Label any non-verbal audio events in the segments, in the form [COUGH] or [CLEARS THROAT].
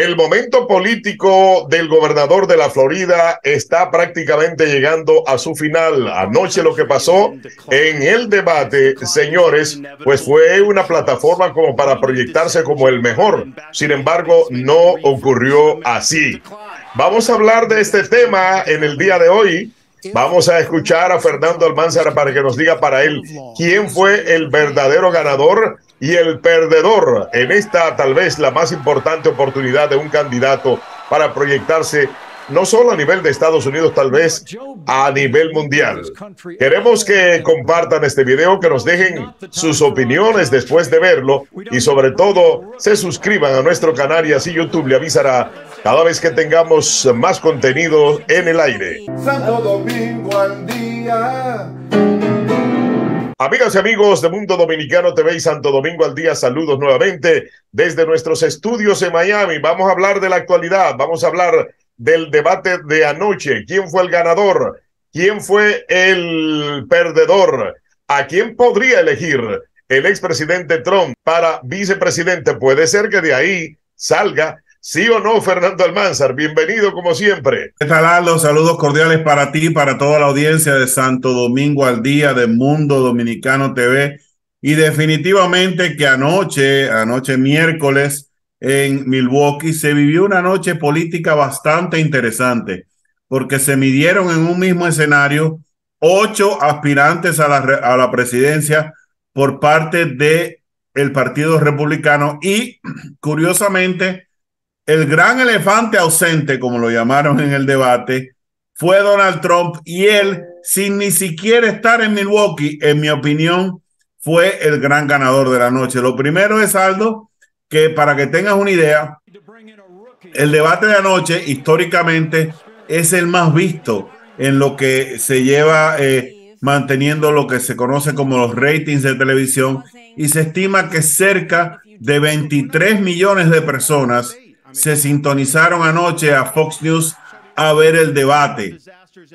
El momento político del gobernador de la Florida está prácticamente llegando a su final. Anoche lo que pasó en el debate, señores, pues fue una plataforma como para proyectarse como el mejor. Sin embargo, no ocurrió así. Vamos a hablar de este tema en el día de hoy. Vamos a escuchar a Fernando Almanzar para que nos diga para él quién fue el verdadero ganador y el perdedor en esta tal vez la más importante oportunidad de un candidato para proyectarse no solo a nivel de Estados Unidos, tal vez a nivel mundial. Queremos que compartan este video, que nos dejen sus opiniones después de verlo y sobre todo se suscriban a nuestro canal y así YouTube le avisará cada vez que tengamos más contenido en el aire. Santo Domingo al día. Amigas y amigos de Mundo Dominicano TV y Santo Domingo al Día, saludos nuevamente desde nuestros estudios en Miami. Vamos a hablar de la actualidad, vamos a hablar del debate de anoche. ¿Quién fue el ganador? ¿Quién fue el perdedor? ¿A quién podría elegir el expresidente Trump para vicepresidente? Puede ser que de ahí salga ¿Sí o no, Fernando Almanzar? Bienvenido como siempre. ¿Qué Saludos cordiales para ti, para toda la audiencia de Santo Domingo al Día, de Mundo Dominicano TV. Y definitivamente que anoche, anoche miércoles en Milwaukee, se vivió una noche política bastante interesante, porque se midieron en un mismo escenario ocho aspirantes a la, a la presidencia por parte del el Partido Republicano y, [CLEARS THROAT] curiosamente, el gran elefante ausente, como lo llamaron en el debate, fue Donald Trump y él, sin ni siquiera estar en Milwaukee, en mi opinión, fue el gran ganador de la noche. Lo primero es, algo que para que tengas una idea, el debate de anoche históricamente es el más visto en lo que se lleva eh, manteniendo lo que se conoce como los ratings de televisión y se estima que cerca de 23 millones de personas se sintonizaron anoche a Fox News a ver el debate.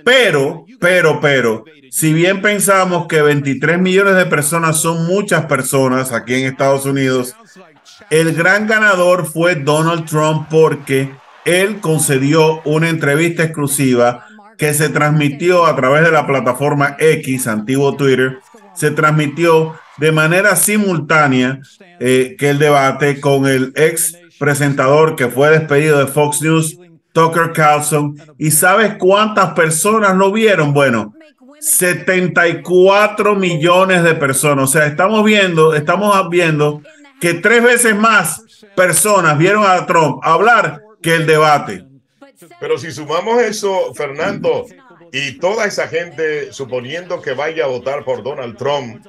Pero, pero, pero, si bien pensamos que 23 millones de personas son muchas personas aquí en Estados Unidos, el gran ganador fue Donald Trump porque él concedió una entrevista exclusiva que se transmitió a través de la plataforma X, antiguo Twitter, se transmitió de manera simultánea eh, que el debate con el ex presentador que fue despedido de Fox News, Tucker Carlson. ¿Y sabes cuántas personas lo vieron? Bueno, 74 millones de personas. O sea, estamos viendo, estamos viendo que tres veces más personas vieron a Trump hablar que el debate. Pero si sumamos eso, Fernando, y toda esa gente suponiendo que vaya a votar por Donald Trump,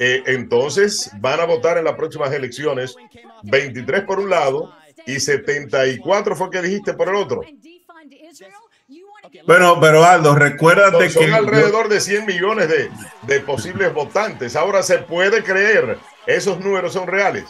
eh, entonces van a votar en las próximas elecciones 23 por un lado y 74 fue que dijiste por el otro. Bueno, pero Aldo, recuérdate que. Son alrededor de 100 millones de, posibles votantes. Ahora se puede creer, esos números son reales.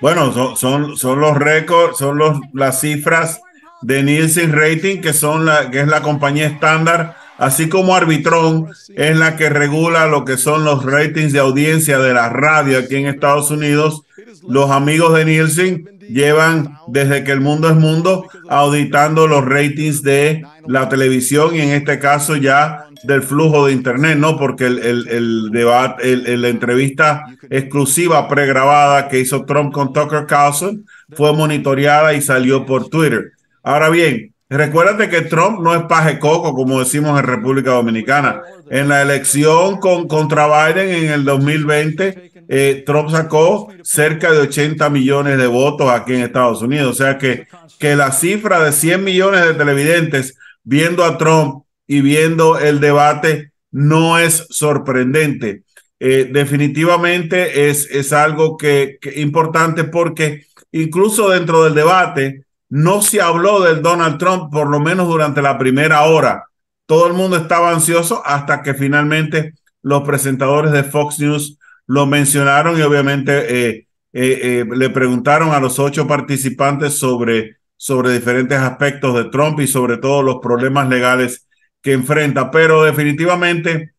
Bueno, son, son, los récords, son las cifras de Nielsen Rating, que, son la, que es la compañía estándar así como Arbitrón es la que regula lo que son los ratings de audiencia de la radio aquí en Estados Unidos. Los amigos de Nielsen llevan desde que el mundo es mundo auditando los ratings de la televisión y en este caso ya del flujo de internet, ¿no? Porque el, debate, el, la entrevista exclusiva pregrabada que hizo Trump con Tucker Carlson fue monitoreada y salió por Twitter. Ahora bien, Recuérdate que Trump no es paje coco, como decimos en República Dominicana. En la elección con, contra Biden en el 2020, eh, Trump sacó cerca de 80 millones de votos aquí en Estados Unidos. O sea que, que la cifra de 100 millones de televidentes viendo a Trump y viendo el debate no es sorprendente. Eh, definitivamente es, es algo que, que importante porque incluso dentro del debate, no se habló del Donald Trump, por lo menos durante la primera hora. Todo el mundo estaba ansioso hasta que finalmente los presentadores de Fox News lo mencionaron y obviamente eh, eh, eh, le preguntaron a los ocho participantes sobre, sobre diferentes aspectos de Trump y sobre todo los problemas legales que enfrenta. Pero definitivamente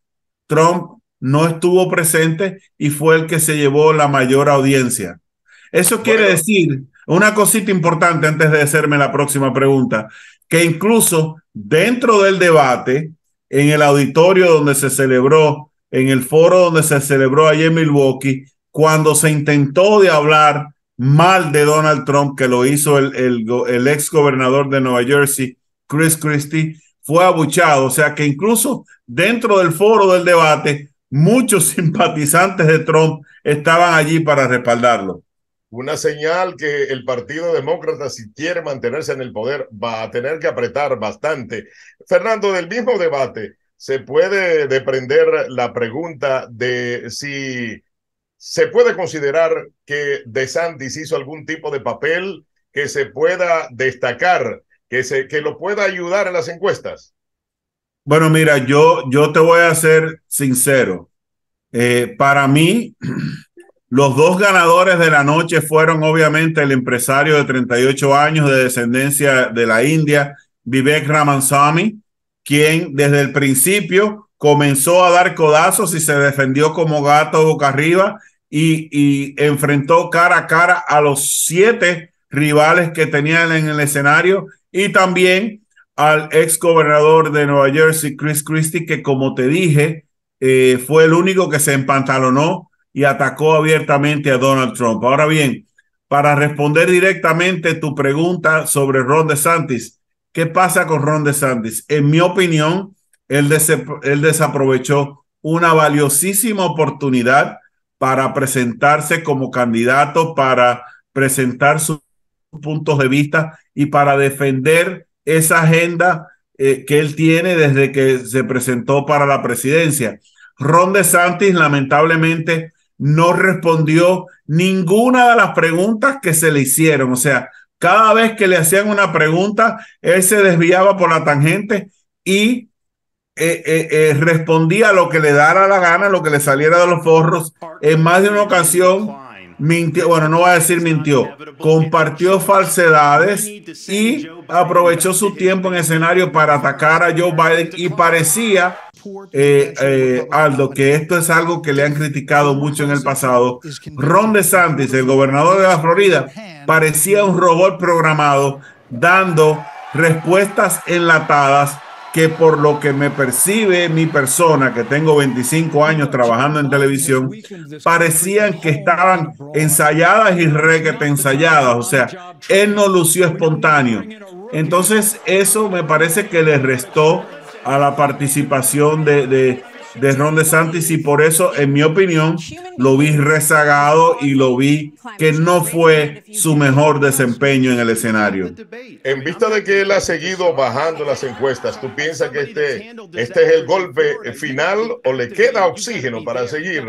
Trump no estuvo presente y fue el que se llevó la mayor audiencia. Eso quiere decir una cosita importante antes de hacerme la próxima pregunta, que incluso dentro del debate, en el auditorio donde se celebró, en el foro donde se celebró ayer en Milwaukee, cuando se intentó de hablar mal de Donald Trump, que lo hizo el, el ex gobernador de Nueva Jersey, Chris Christie, fue abuchado. O sea que incluso dentro del foro del debate, muchos [LAUGHS] simpatizantes de Trump estaban allí para respaldarlo una señal que el Partido Demócrata, si quiere mantenerse en el poder, va a tener que apretar bastante. Fernando, del mismo debate, se puede deprender la pregunta de si se puede considerar que De Santis hizo algún tipo de papel que se pueda destacar, que, se, que lo pueda ayudar en las encuestas. Bueno, mira, yo, yo te voy a ser sincero. Eh, para mí, los dos ganadores de la noche fueron obviamente el empresario de 38 años de descendencia de la India, Vivek Ramansamy, quien desde el principio comenzó a dar codazos y se defendió como gato boca arriba y, enfrentó cara a cara a los siete rivales que tenían en el escenario y también al ex gobernador de Nueva Jersey, Chris Christie, que como te dije, eh, fue el único que se empantalonó y atacó abiertamente a Donald Trump. Ahora bien, para responder directamente tu pregunta sobre Ron DeSantis, ¿qué pasa con Ron DeSantis? En mi opinión, él, desaprovechó una valiosísima oportunidad para presentarse como candidato, para presentar sus puntos de vista y para defender esa agenda eh, que él tiene desde que se presentó para la presidencia. Ron DeSantis lamentablemente no respondió ninguna de las preguntas que se le hicieron. O sea, cada vez que le hacían una pregunta, él se desviaba por la tangente y eh, eh, eh, respondía lo que le dara la gana, lo que le saliera de los forros. En más de una ocasión mintió, bueno, no voy a decir mintió, compartió falsedades y aprovechó su tiempo en escenario para atacar a Joe Biden y parecía, eh, eh, Aldo, que esto es algo que le han criticado mucho en el pasado. Ron DeSantis, el gobernador de la Florida, parecía un robot programado dando respuestas enlatadas que por lo que me percibe mi persona, que tengo 25 años trabajando en televisión, parecían que estaban ensayadas y requete ensayadas, o sea, él no lució espontáneo. Entonces eso me parece que le restó a la participación de, de, de Ron DeSantis y por eso, en mi opinión, lo vi rezagado y lo vi que no fue su mejor desempeño en el escenario. En vista de que él ha seguido bajando las encuestas, ¿tú piensas que este, este es el golpe final o le queda oxígeno para seguir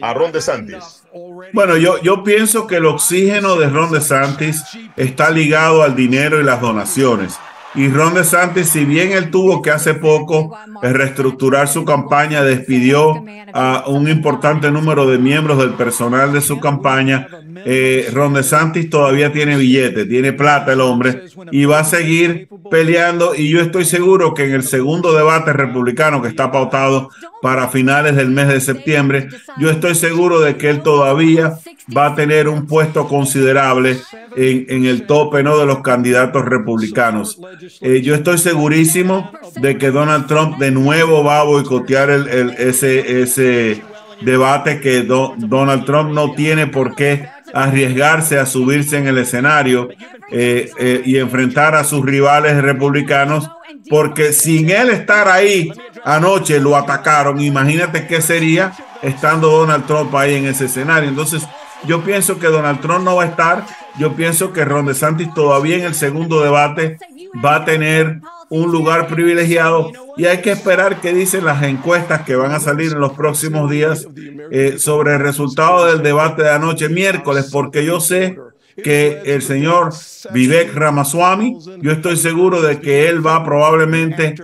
a Ron DeSantis? Bueno, yo, yo pienso que el oxígeno de Ron DeSantis está ligado al dinero y las donaciones. Y Ron DeSantis, si bien él tuvo que hace poco eh, reestructurar su campaña, despidió a un importante número de miembros del personal de su campaña, eh, Ron DeSantis todavía tiene billete, tiene plata el hombre y va a seguir peleando. Y yo estoy seguro que en el segundo debate republicano que está pautado para finales del mes de septiembre, yo estoy seguro de que él todavía va a tener un puesto considerable en, el tope ¿no? de los candidatos republicanos. Eh, yo estoy segurísimo de que Donald Trump de nuevo va a boicotear el, ese, debate que Donald Trump no tiene por qué arriesgarse a subirse en el escenario eh, eh, y enfrentar a sus rivales republicanos, porque sin él estar ahí anoche lo atacaron. Imagínate qué sería estando Donald Trump ahí en ese escenario. Entonces, yo pienso que Donald Trump no va a estar. Yo pienso que Ron DeSantis todavía en el segundo debate va a tener un lugar privilegiado y hay que esperar qué dicen las encuestas que van a salir en los próximos días eh, sobre el resultado del debate de anoche miércoles, porque yo sé que el señor Vivek Ramaswamy, yo estoy seguro de que él va probablemente,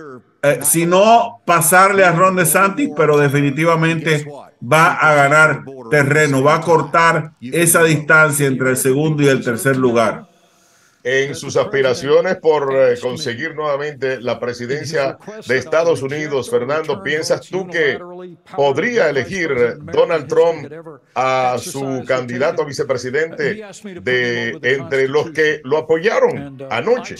eh, si no pasarle a Ron DeSantis, pero definitivamente va a ganar terreno, va a cortar esa distancia entre el segundo y el tercer lugar en sus aspiraciones por eh, conseguir nuevamente la presidencia de Estados Unidos. Fernando, ¿piensas tú que podría elegir Donald Trump a su candidato a vicepresidente de entre los que lo apoyaron anoche?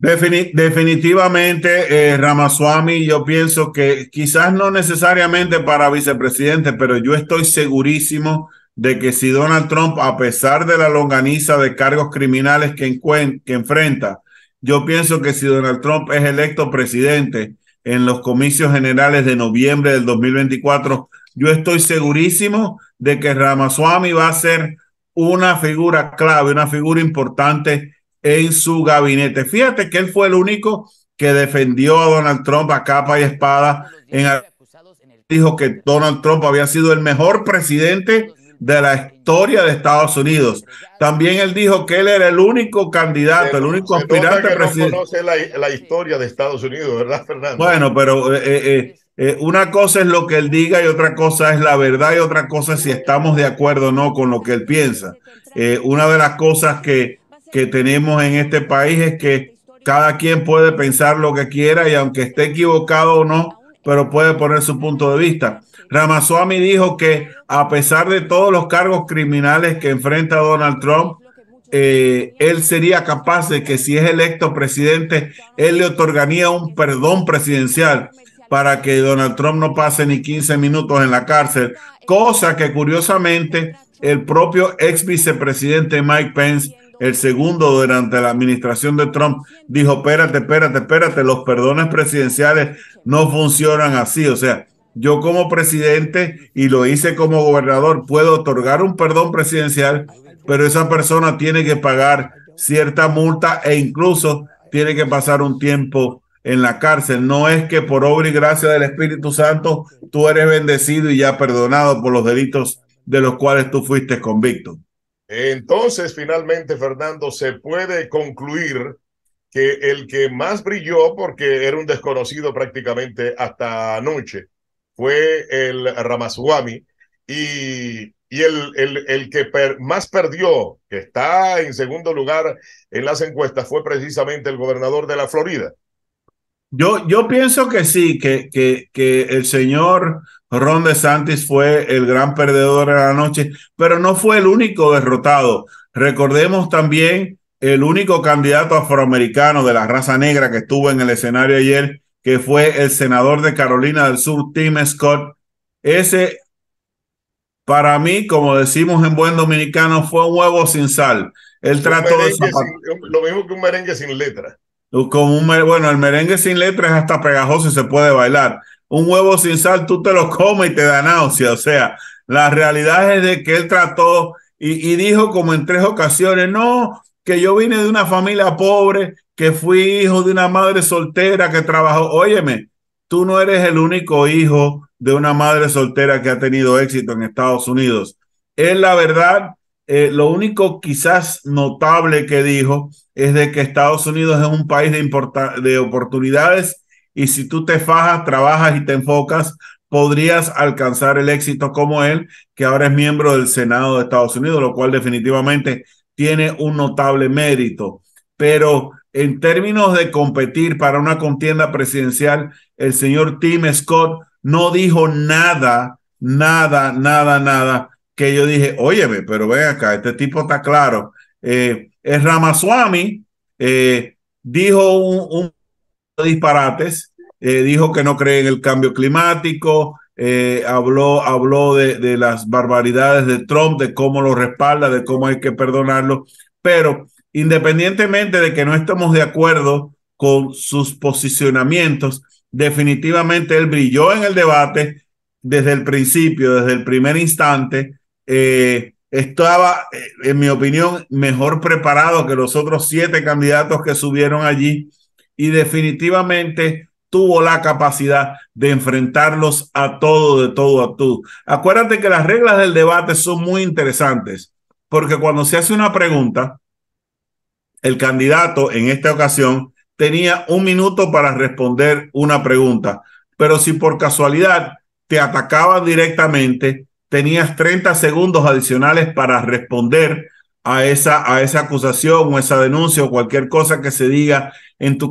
definitivamente, eh, Ramaswamy, yo pienso que quizás no necesariamente para vicepresidente, pero yo estoy segurísimo de que si Donald Trump, a pesar de la longaniza de cargos criminales que, que enfrenta, yo pienso que si Donald Trump es electo presidente en los comicios generales de noviembre del 2024, yo estoy segurísimo de que Ramaswamy va a ser una figura clave, una figura importante en su gabinete. Fíjate que él fue el único que defendió a Donald Trump a capa y espada. dijo que Donald Trump había sido el mejor presidente de la historia de Estados Unidos. También él dijo que él era el único candidato, el único aspirante presidente. No conoce la, historia de Estados Unidos, ¿verdad, Fernando? Bueno, pero eh, eh, eh, una cosa es lo que él diga y otra cosa es la verdad y otra cosa es si estamos de acuerdo o no con lo que él piensa. una de las cosas que tenemos en este país es que cada quien puede pensar lo que quiera y aunque esté equivocado o no, pero puede poner su punto de vista. Ramaswamy dijo que a pesar de todos los cargos criminales que enfrenta Donald Trump, eh, él sería capaz de que si es electo presidente, él le otorgaría un perdón presidencial para que Donald Trump no pase ni 15 minutos en la cárcel, cosa que curiosamente el propio ex vicepresidente Mike Pence el segundo, durante la administración de Trump, dijo, espérate, espérate, espérate, los perdones presidenciales no funcionan así. O sea, yo como presidente, y lo hice como gobernador, puedo otorgar un perdón presidencial, pero esa persona tiene que pagar cierta multa e incluso tiene que pasar un tiempo en la cárcel. No es que por obra y gracia del Espíritu Santo tú eres bendecido y ya perdonado por los delitos de los cuales tú fuiste convicto. Entonces, finalmente, Fernando, se puede concluir que el que más brilló, porque era un desconocido prácticamente hasta anoche, fue el Ramaswamy y, el, el, el, que más perdió, que está en segundo lugar en las encuestas, fue precisamente el gobernador de la Florida, yo, pienso que sí, que, que, que el señor Ron Santis fue el gran perdedor de la noche, pero no fue el único derrotado. Recordemos también el único candidato afroamericano de la raza negra que estuvo en el escenario ayer, que fue el senador de Carolina del Sur, Tim Scott. Ese, para mí, como decimos en buen dominicano, fue un huevo sin sal. de... lo mismo que un merengue sin letra como un, bueno, el merengue sin letras es hasta pegajoso y se puede bailar. Un huevo sin sal, tú te lo comes y te da náusea. O sea, la realidad es de que él trató y, y dijo como en tres ocasiones, no, que yo vine de una familia pobre, que fui hijo de una madre soltera que trabajó. Óyeme, tú no eres el único hijo de una madre soltera que ha tenido éxito en Estados Unidos. Es la verdad eh, lo único quizás notable que dijo es de que Estados Unidos es un país de, de oportunidades y si tú te fajas, trabajas y te enfocas, podrías alcanzar el éxito como él, que ahora es miembro del Senado de Estados Unidos, lo cual definitivamente tiene un notable mérito. Pero en términos de competir para una contienda presidencial, el señor Tim Scott no dijo nada, nada, nada, nada que yo dije, óyeme, pero ven acá, este tipo está claro. es eh, Ramaswamy eh, dijo un, un disparates, eh, dijo que no cree en el cambio climático, habló, habló de, de, las barbaridades de Trump, de cómo lo respalda, de cómo hay que perdonarlo, pero independientemente de que no estemos de acuerdo con sus posicionamientos, definitivamente él brilló en el debate desde el principio, desde el primer instante, eh, estaba, eh, en mi opinión, mejor preparado que los otros siete candidatos que subieron allí y definitivamente tuvo la capacidad de enfrentarlos a todo, de todo a todo. Acuérdate que las reglas del debate son muy interesantes, porque cuando se hace una pregunta, el candidato en esta ocasión tenía un minuto para responder una pregunta, pero si por casualidad te atacaba directamente, tenías 30 segundos adicionales para responder a esa, a esa acusación o esa denuncia o cualquier cosa que se diga en tu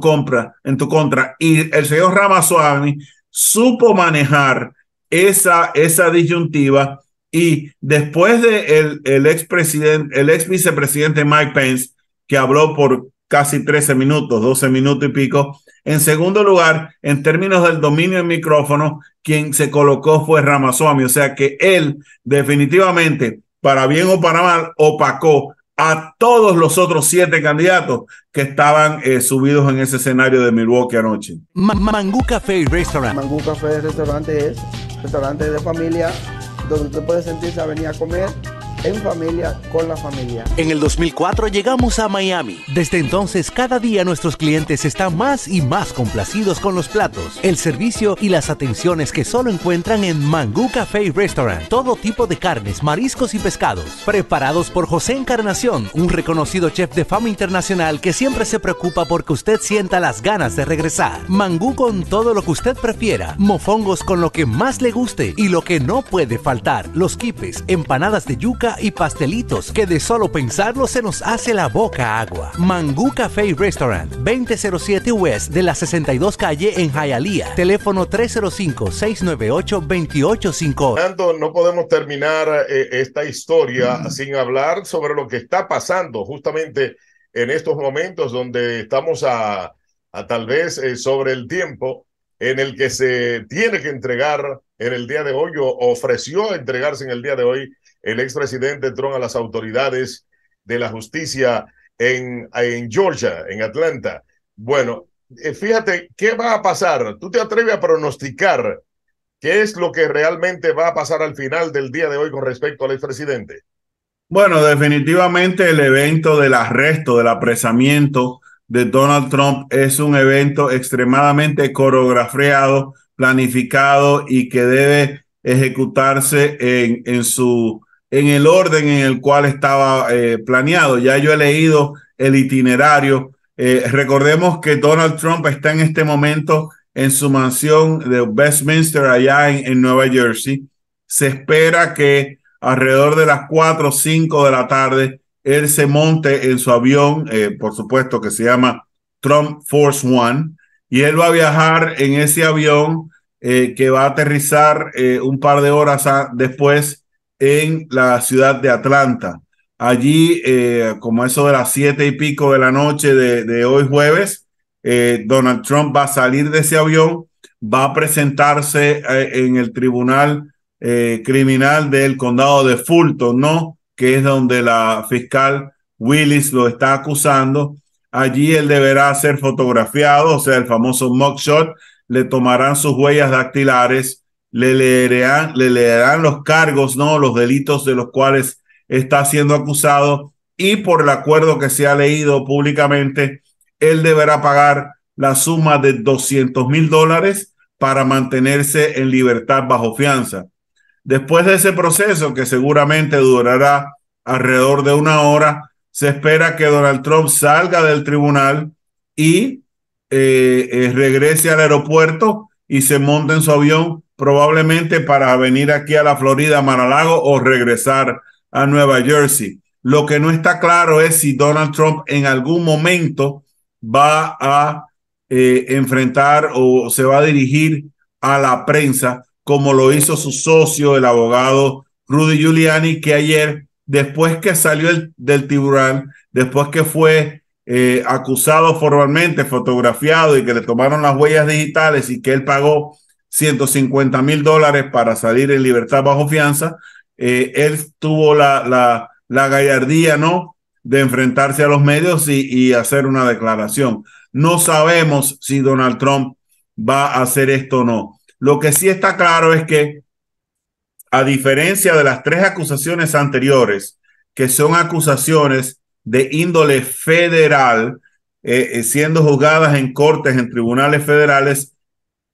en tu contra. Y el señor Ramaswamy supo manejar esa, esa disyuntiva y después de el, ex el ex vicepresidente Mike Pence, que habló por casi 13 minutos, 12 minutos y pico. En segundo lugar, en términos del dominio del micrófono, quien se colocó fue Ramaswamy. O sea que él definitivamente, para bien o para mal, opacó a todos los otros siete candidatos que estaban eh, subidos en ese escenario de Milwaukee anoche. mangu Mangú Café Restaurant. Mangú Café Restaurante es restaurante de familia donde usted puede sentirse a venir a comer en familia, con la familia. En el 2004 llegamos a Miami. Desde entonces, cada día nuestros clientes están más y más complacidos con los platos, el servicio y las atenciones que solo encuentran en Mangú Café Restaurant. Todo tipo de carnes, mariscos y pescados, preparados por José Encarnación, un reconocido chef de fama internacional que siempre se preocupa porque usted sienta las ganas de regresar. Mangú con todo lo que usted prefiera, mofongos con lo que más le guste y lo que no puede faltar, los quipes, empanadas de yuca y pastelitos que de solo pensarlo se nos hace la boca agua. Mangú Café Restaurant, 2007 West de la 62 calle en Hialeah. Teléfono 305 698 2850 no podemos terminar eh, esta historia mm. sin hablar sobre lo que está pasando justamente en estos momentos donde estamos a, a tal vez eh, sobre el tiempo en el que se tiene que entregar en el día de hoy o ofreció entregarse en el día de hoy el expresidente Trump a las autoridades de la justicia en, en Georgia, en Atlanta. Bueno, eh, fíjate, ¿qué va a pasar? ¿Tú te atreves a pronosticar qué es lo que realmente va a pasar al final del día de hoy con respecto al expresidente? Bueno, definitivamente el evento del arresto, del apresamiento de Donald Trump es un evento extremadamente coreografiado, planificado y que debe ejecutarse en, en su en el orden en el cual estaba eh, planeado. Ya yo he leído el itinerario. Eh, recordemos que Donald Trump está en este momento en su mansión de Westminster allá en, Nueva Jersey. Se espera que alrededor de las 4 o 5 de la tarde él se monte en su avión, eh, por supuesto que se llama Trump Force One, y él va a viajar en ese avión que va a aterrizar un par de horas después en la ciudad de Atlanta. Allí, eh, como eso de las siete y pico de la noche de, hoy jueves, eh, Donald Trump va a salir de ese avión, va a presentarse eh, en el tribunal criminal del condado de Fulton, ¿no? Que es donde la fiscal Willis lo está acusando. Allí él deberá ser fotografiado, o sea, el famoso mugshot, le tomarán sus huellas dactilares le leerán, le los cargos, ¿no? Los delitos de los cuales está siendo acusado y por el acuerdo que se ha leído públicamente, él deberá pagar la suma de 200 mil dólares para mantenerse en libertad bajo fianza. Después de ese proceso, que seguramente durará alrededor de una hora, se espera que Donald Trump salga del tribunal y eh, eh, regrese al aeropuerto y se monte en su avión probablemente para venir aquí a la Florida, a Maralago o regresar a Nueva Jersey. Lo que no está claro es si Donald Trump en algún momento va a eh, enfrentar o se va a dirigir a la prensa, como lo hizo su socio, el abogado Rudy Giuliani, que ayer, después que salió del tiburón, después que fue eh, acusado formalmente, fotografiado y que le tomaron las huellas digitales y que él pagó 150 mil dólares para salir en libertad bajo fianza. Eh, él tuvo la, la, gallardía, ¿no? De enfrentarse a los medios y, hacer una declaración. No sabemos si Donald Trump va a hacer esto o no. Lo que sí está claro es que, a diferencia de las tres acusaciones anteriores, que son acusaciones de índole federal, eh, eh, siendo juzgadas en cortes, en tribunales federales,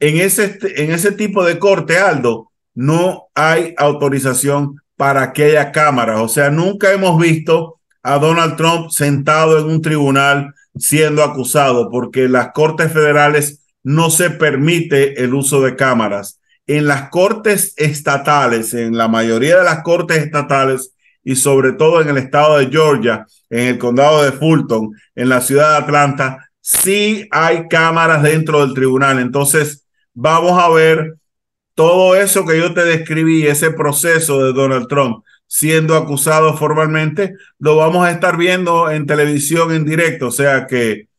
en ese, en ese tipo de corte, Aldo, no hay autorización para que haya cámaras. O sea, nunca hemos visto a Donald Trump sentado en un tribunal siendo acusado, porque las cortes federales no se permite el uso de cámaras. En las cortes estatales, en la mayoría de las cortes estatales y sobre todo en el estado de Georgia, en el condado de Fulton, en la ciudad de Atlanta, sí hay cámaras dentro del tribunal. Entonces, vamos a ver todo eso que yo te describí, ese proceso de Donald Trump siendo acusado formalmente, lo vamos a estar viendo en televisión en directo, o sea que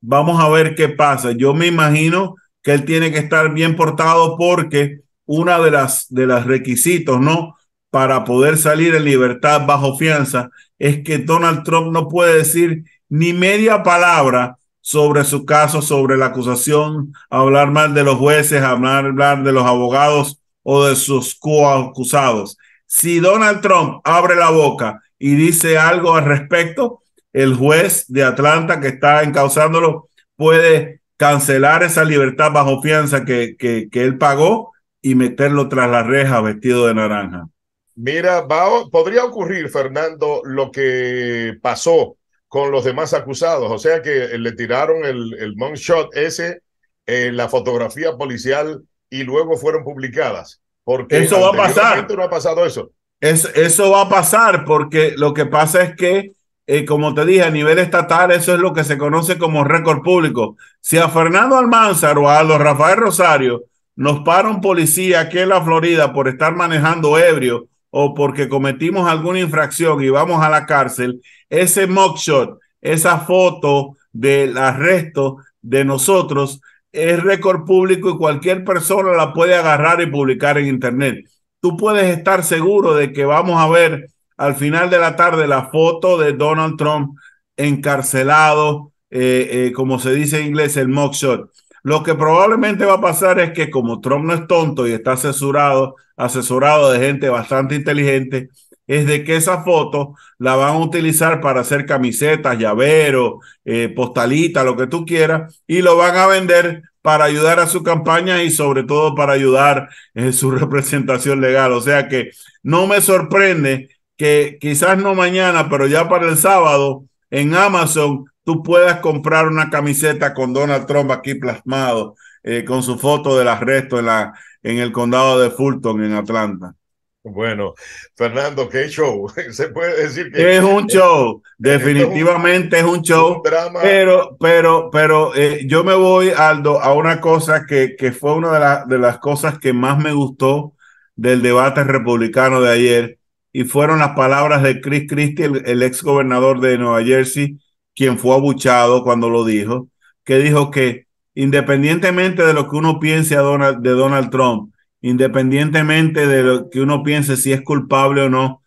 vamos a ver qué pasa. Yo me imagino que él tiene que estar bien portado porque una de las de los requisitos, ¿no? Para poder salir en libertad bajo fianza es que Donald Trump no puede decir ni media palabra sobre su caso, sobre la acusación, hablar mal de los jueces, hablar, hablar de los abogados o de sus coacusados. Si Donald Trump abre la boca y dice algo al respecto, el juez de Atlanta que está encausándolo puede cancelar esa libertad bajo fianza que, que, que él pagó y meterlo tras la reja vestido de naranja. Mira, podría ocurrir, Fernando, lo que pasó con los demás acusados. O sea que eh, le tiraron el, el shot ese, eh, la fotografía policial y luego fueron publicadas. Porque eso va a pasar. No ha pasado eso. Es, eso va a pasar porque lo que pasa es que, eh, como te dije, a nivel estatal, eso es lo que se conoce como récord público. Si a Fernando Almanzar o a los Rafael Rosario nos paran policía aquí en la Florida por estar manejando ebrio o porque cometimos alguna infracción y vamos a la cárcel, ese mugshot, esa foto del arresto de nosotros es récord público y cualquier persona la puede agarrar y publicar en Internet. Tú puedes estar seguro de que vamos a ver al final de la tarde la foto de Donald Trump encarcelado, eh, eh, como se dice en inglés, el mugshot. Lo que probablemente va a pasar es que como Trump no es tonto y está censurado, asesorado de gente bastante inteligente, es de que esa foto la van a utilizar para hacer camisetas, llaveros, eh, postalitas, lo que tú quieras, y lo van a vender para ayudar a su campaña y sobre todo para ayudar en su [LAUGHS] representación legal. O sea que no me sorprende que quizás no mañana, pero ya para el sábado en Amazon tú puedas comprar una camiseta con Donald Trump aquí plasmado eh, con su foto del arresto en la, en el condado de Fulton, en Atlanta. Bueno, Fernando, qué show. [LAUGHS] Se puede decir que es un [LAUGHS] show, definitivamente es un, show. Pero, pero, pero eh, yo me voy, Aldo, a una cosa que, que fue una de, de las cosas que más me gustó del debate republicano de ayer y fueron las palabras de Chris Christie, el, el ex gobernador de Nueva Jersey, quien fue abuchado cuando lo dijo, que dijo que independientemente de lo que uno piense de Donald Trump, independientemente de lo que uno piense si es culpable o no,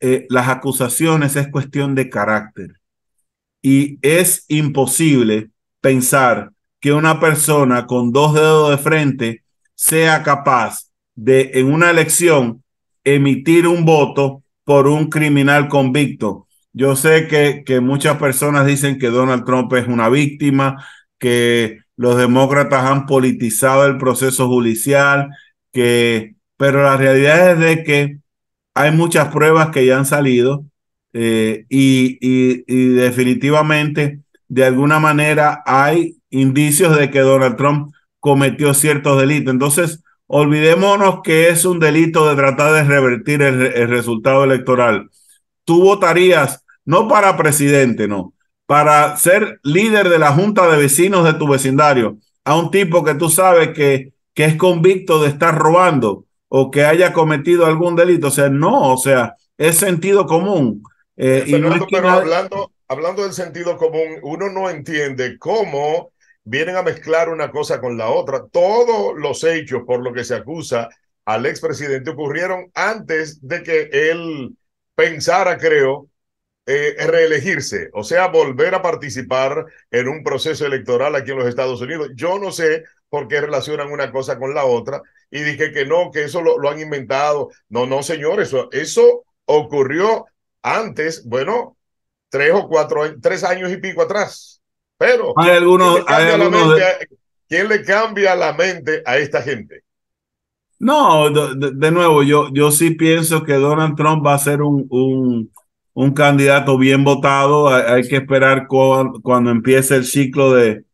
eh, las acusaciones es cuestión de carácter. Y es imposible pensar que una persona con dos dedos de frente sea capaz de en una elección emitir un voto por un criminal convicto. Yo sé que, que muchas personas dicen que Donald Trump es una víctima, que los demócratas han politizado el proceso judicial, que, pero la realidad es de que hay muchas pruebas que ya han salido eh, y, definitivamente de alguna manera hay indicios de que Donald Trump cometió ciertos delitos. Entonces, olvidémonos que es un delito de tratar de revertir el, el, resultado electoral. Tú votarías no para presidente, no, para ser líder de la junta de vecinos de tu vecindario a un tipo que tú sabes que, que es convicto de estar robando o que haya cometido algún delito. O sea, no, o sea, es sentido común. Eh, y no pero hablando, hablando del sentido común, uno no entiende cómo vienen a mezclar una cosa con la otra. Todos los hechos por lo que se acusa al expresidente ocurrieron antes de que él pensara, creo, eh, reelegirse, o sea, volver a participar en un proceso electoral aquí en los Estados Unidos. Yo no sé por qué relacionan una cosa con la otra y dije que no, que eso lo, han inventado. No, no, señor, eso, eso ocurrió antes, bueno, tres o cuatro, tres años y pico atrás. Pero hay algunos, ¿quién le, cambia la mente a esta gente? No, de, de, nuevo, yo, yo sí pienso que Donald Trump va a ser un, un un candidato bien votado. Hay, que esperar cuando empiece el ciclo de,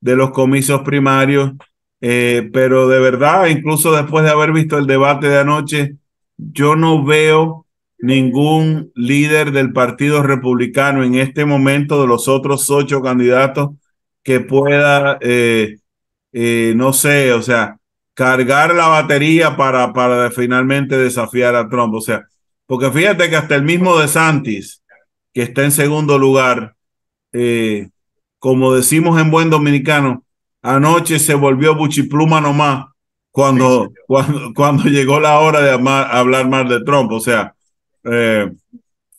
de los comicios primarios. Eh, pero de verdad, incluso después de haber visto el debate de anoche, yo no veo ningún líder del Partido Republicano en este momento de los otros ocho candidatos que pueda, eh, eh, no sé, o sea, cargar la batería para, para finalmente desafiar a Trump. O sea, porque fíjate que hasta el mismo De Santis, que está en segundo lugar, eh, como decimos en buen dominicano, anoche se volvió buchipluma nomás cuando, cuando, llegó la hora de hablar más de Trump. O sea, eh,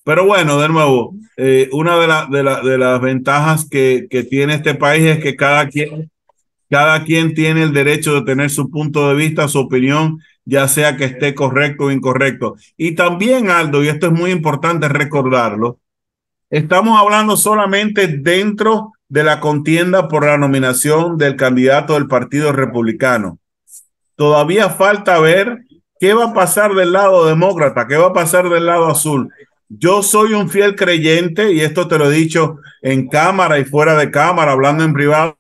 pero bueno, de nuevo, eh, una de, de, las ventajas que, que, tiene este país es que cada quien, cada quien tiene el derecho de tener su punto de vista, su opinión ya sea que esté correcto o incorrecto. Y también, Aldo, y esto es muy importante recordarlo, estamos hablando solamente dentro de la contienda por la nominación del candidato del Partido Republicano. Todavía falta ver qué va a pasar del lado demócrata, qué va a pasar del lado azul. Yo soy un fiel creyente, y esto te lo he dicho en cámara y fuera de cámara, hablando en privado,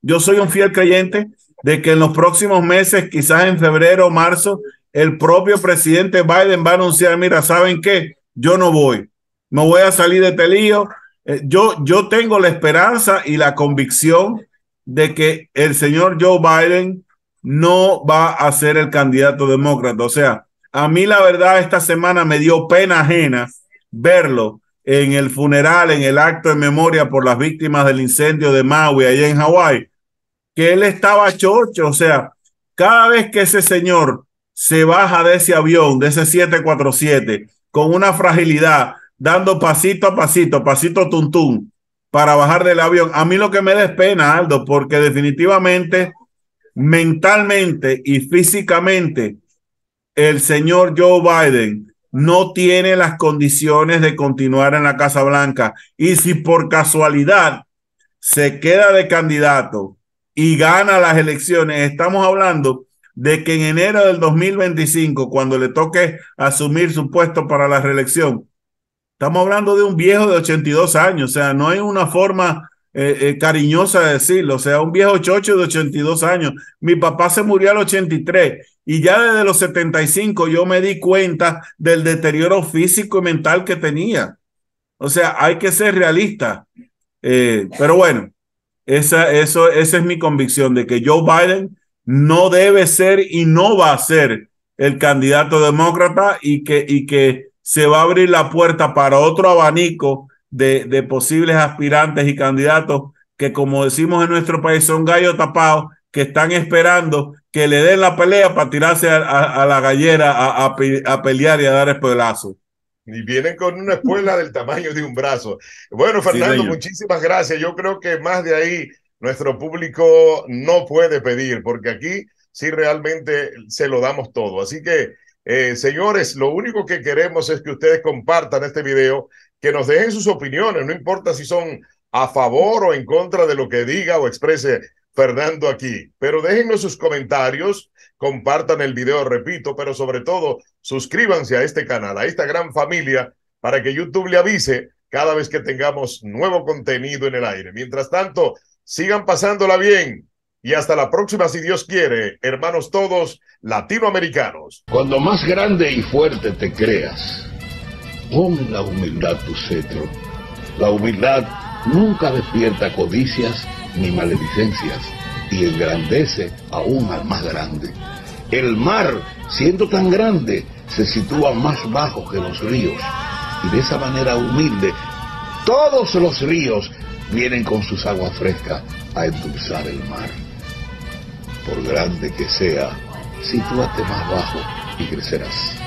yo soy un fiel creyente de que en los próximos meses, quizás en febrero o marzo, el propio presidente Biden va a anunciar, mira, ¿saben qué? Yo no voy, no voy a salir de este lío. Eh, yo, yo tengo la esperanza y la convicción de que el señor Joe Biden no va a ser el candidato demócrata. O sea, a mí la verdad esta semana me dio pena ajena verlo en el funeral, en el acto de memoria por las víctimas del incendio de Maui, allá en Hawái que él estaba chocho, o sea, cada vez que ese señor se baja de ese avión, de ese 747, con una fragilidad, dando pasito a pasito, pasito tuntún, para bajar del avión. A mí lo que me pena Aldo, porque definitivamente, mentalmente y físicamente, el señor Joe Biden no tiene las condiciones de continuar en la Casa Blanca. Y si por casualidad se queda de candidato y gana las elecciones, estamos hablando de que en enero del 2025, cuando le toque asumir su puesto para la reelección, estamos hablando de un viejo de 82 años, o sea, no hay una forma eh, eh, cariñosa de decirlo, o sea, un viejo chocho de 82 años. Mi papá se murió al 83 y ya desde los 75 yo me di cuenta del deterioro físico y mental que tenía. O sea, hay que ser realista. Eh, pero bueno, esa, eso, esa es mi convicción de que Joe Biden no debe ser y no va a ser el candidato demócrata y que, y que se va a abrir la puerta para otro abanico de, de posibles aspirantes y candidatos que, como decimos en nuestro país, son gallos tapados que están esperando que le den la pelea para tirarse a, la gallera a, a, pelear y a dar espelazo. Y vienen con una espuela del tamaño de un brazo. Bueno, Fernando, muchísimas gracias. Yo creo que más de ahí nuestro público no puede pedir, porque aquí sí realmente se lo damos todo. Así que, eh, señores, lo único que queremos es que ustedes compartan este video, que nos dejen sus opiniones, no importa si son a favor o en contra de lo que diga o exprese Fernando aquí. Pero déjenme sus comentarios, compartan el video, repito, pero sobre todo suscríbanse a este canal, a esta gran familia, para que YouTube le avise cada vez que tengamos nuevo contenido en el aire. Mientras tanto, sigan pasándola bien. Y hasta la próxima, si Dios quiere, hermanos todos latinoamericanos. Cuando más grande y fuerte te creas, pon la humildad tu cetro. La humildad nunca despierta codicias ni maledicencias y engrandece aún al más grande. El mar, siendo tan grande, se sitúa más bajo que los ríos y de esa manera humilde todos los ríos vienen con sus aguas frescas a endulzar el mar. Por grande que sea, sitúate más bajo y crecerás.